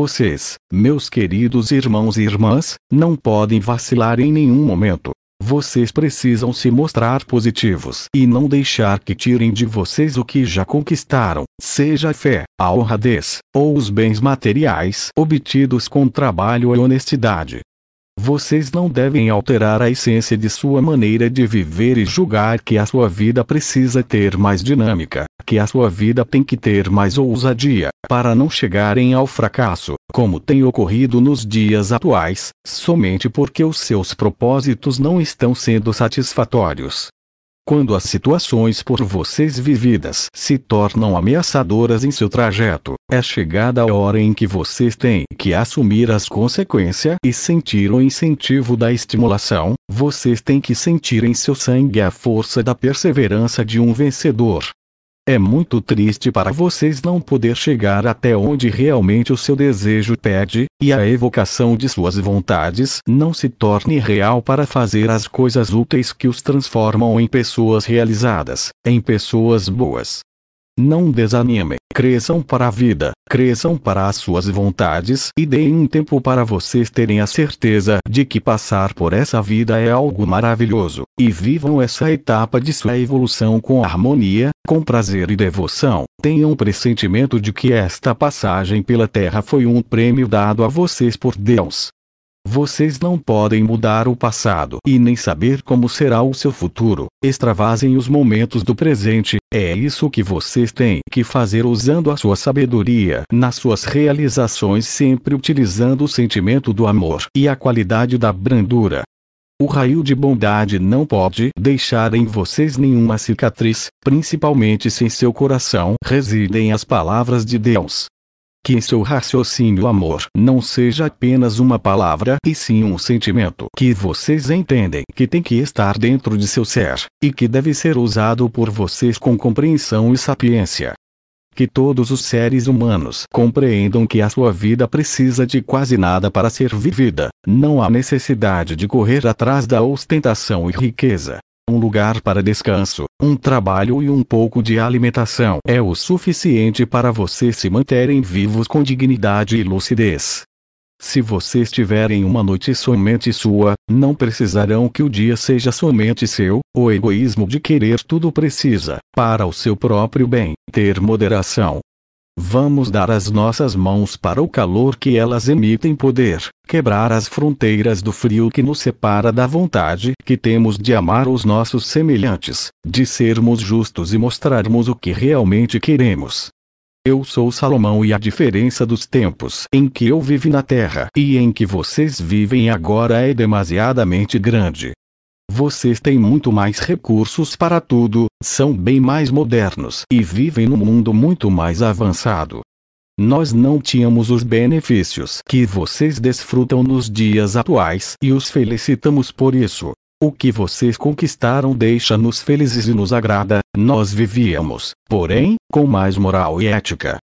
Vocês, meus queridos irmãos e irmãs, não podem vacilar em nenhum momento. Vocês precisam se mostrar positivos e não deixar que tirem de vocês o que já conquistaram, seja a fé, a honradez, ou os bens materiais obtidos com trabalho e honestidade. Vocês não devem alterar a essência de sua maneira de viver e julgar que a sua vida precisa ter mais dinâmica, que a sua vida tem que ter mais ousadia, para não chegarem ao fracasso, como tem ocorrido nos dias atuais, somente porque os seus propósitos não estão sendo satisfatórios quando as situações por vocês vividas se tornam ameaçadoras em seu trajeto, é chegada a hora em que vocês têm que assumir as consequências e sentir o incentivo da estimulação, vocês têm que sentir em seu sangue a força da perseverança de um vencedor. É muito triste para vocês não poder chegar até onde realmente o seu desejo pede, e a evocação de suas vontades não se torne real para fazer as coisas úteis que os transformam em pessoas realizadas, em pessoas boas. Não desanime cresçam para a vida, cresçam para as suas vontades e deem um tempo para vocês terem a certeza de que passar por essa vida é algo maravilhoso, e vivam essa etapa de sua evolução com harmonia, com prazer e devoção. Tenham pressentimento de que esta passagem pela Terra foi um prêmio dado a vocês por Deus, vocês não podem mudar o passado e nem saber como será o seu futuro. Extravasem os momentos do presente, é isso que vocês têm que fazer usando a sua sabedoria nas suas realizações, sempre utilizando o sentimento do amor e a qualidade da brandura. O raio de bondade não pode deixar em vocês nenhuma cicatriz, principalmente se em seu coração residem as palavras de Deus. Que em seu raciocínio amor não seja apenas uma palavra e sim um sentimento que vocês entendem que tem que estar dentro de seu ser, e que deve ser usado por vocês com compreensão e sapiência. Que todos os seres humanos compreendam que a sua vida precisa de quase nada para ser vivida, não há necessidade de correr atrás da ostentação e riqueza, um lugar para descanso, um trabalho e um pouco de alimentação é o suficiente para vocês se manterem vivos com dignidade e lucidez. Se vocês tiverem uma noite somente sua, não precisarão que o dia seja somente seu, o egoísmo de querer tudo precisa, para o seu próprio bem, ter moderação, Vamos dar as nossas mãos para o calor que elas emitem poder, quebrar as fronteiras do frio que nos separa da vontade que temos de amar os nossos semelhantes, de sermos justos e mostrarmos o que realmente queremos. Eu sou Salomão e a diferença dos tempos em que eu vivi na terra e em que vocês vivem agora é demasiadamente grande. Vocês têm muito mais recursos para tudo, são bem mais modernos e vivem num mundo muito mais avançado. Nós não tínhamos os benefícios que vocês desfrutam nos dias atuais e os felicitamos por isso. O que vocês conquistaram deixa-nos felizes e nos agrada, nós vivíamos, porém, com mais moral e ética,